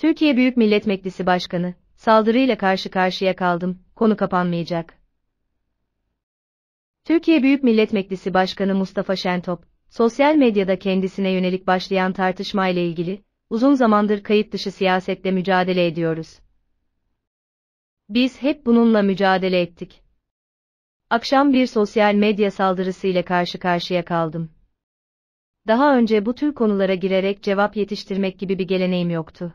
Türkiye Büyük Millet Meclisi Başkanı, saldırıyla karşı karşıya kaldım, konu kapanmayacak. Türkiye Büyük Millet Meclisi Başkanı Mustafa Şentop, sosyal medyada kendisine yönelik başlayan tartışma ile ilgili, uzun zamandır kayıt dışı siyasetle mücadele ediyoruz. Biz hep bununla mücadele ettik. Akşam bir sosyal medya saldırısıyla karşı karşıya kaldım. Daha önce bu tür konulara girerek cevap yetiştirmek gibi bir geleneğim yoktu.